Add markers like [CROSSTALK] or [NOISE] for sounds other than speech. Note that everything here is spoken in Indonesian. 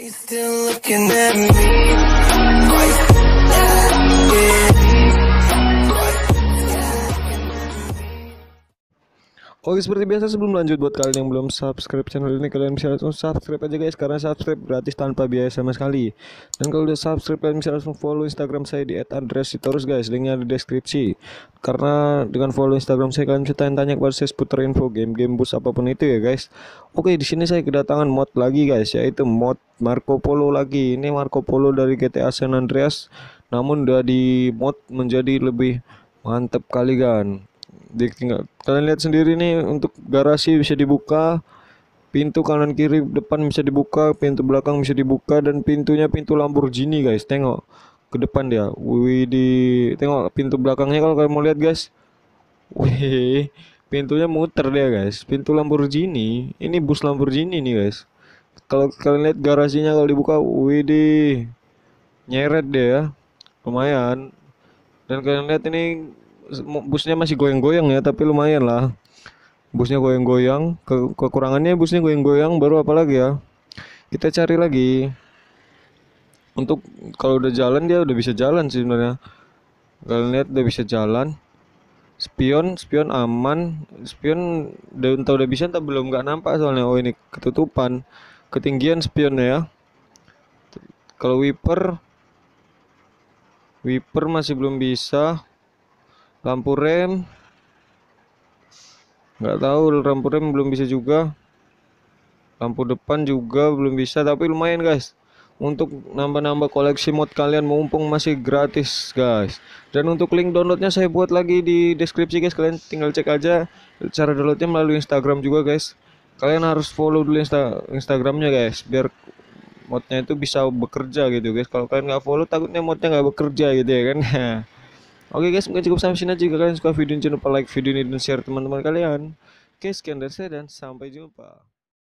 Oke seperti biasa sebelum lanjut buat kalian yang belum subscribe channel ini kalian bisa langsung subscribe aja guys karena subscribe gratis tanpa biaya sama sekali dan kalau udah subscribe kalian bisa langsung follow instagram saya di @andresitorus guys linknya di deskripsi karena dengan follow instagram saya kalian bisa tanya-tanya kepada saya seputar info game-game bus apapun itu ya guys oke di sini saya kedatangan mod lagi guys yaitu mod Marco Polo lagi. Ini Marco Polo dari GTA San Andreas namun udah di mod menjadi lebih mantep kali kan. Ditinggal. Kalian lihat sendiri nih untuk garasi bisa dibuka, pintu kanan kiri depan bisa dibuka, pintu belakang bisa dibuka dan pintunya pintu Lamborghini guys. Tengok ke depan dia. Wih di tengok pintu belakangnya kalau kalian mau lihat guys. Wih, pintunya muter dia guys. Pintu Lamborghini. Ini bus Lamborghini nih guys kalau kalian lihat garasinya kalau dibuka widih nyeret deh ya lumayan dan kalian lihat ini busnya masih goyang-goyang ya tapi lumayan lah busnya goyang-goyang Ke kekurangannya busnya goyang-goyang baru apalagi ya kita cari lagi untuk kalau udah jalan dia udah bisa jalan sih sebenarnya kalian lihat udah bisa jalan spion spion aman spion udah entah udah bisa entah belum nggak nampak soalnya oh ini ketutupan ketinggian spionnya ya kalau wiper wiper masih belum bisa lampu rem nggak tahu lampu rem belum bisa juga lampu depan juga belum bisa tapi lumayan guys untuk nambah-nambah koleksi mod kalian mumpung masih gratis guys dan untuk link downloadnya saya buat lagi di deskripsi guys kalian tinggal cek aja cara downloadnya melalui instagram juga guys kalian harus follow dulu insta instagramnya guys biar modnya itu bisa bekerja gitu guys kalau kalian nggak follow takutnya modnya nggak bekerja gitu ya kan [LAUGHS] oke guys mungkin cukup sampai sini aja jika kalian suka video ini jangan lupa like video ini dan share teman-teman kalian oke sekian dari saya dan sampai jumpa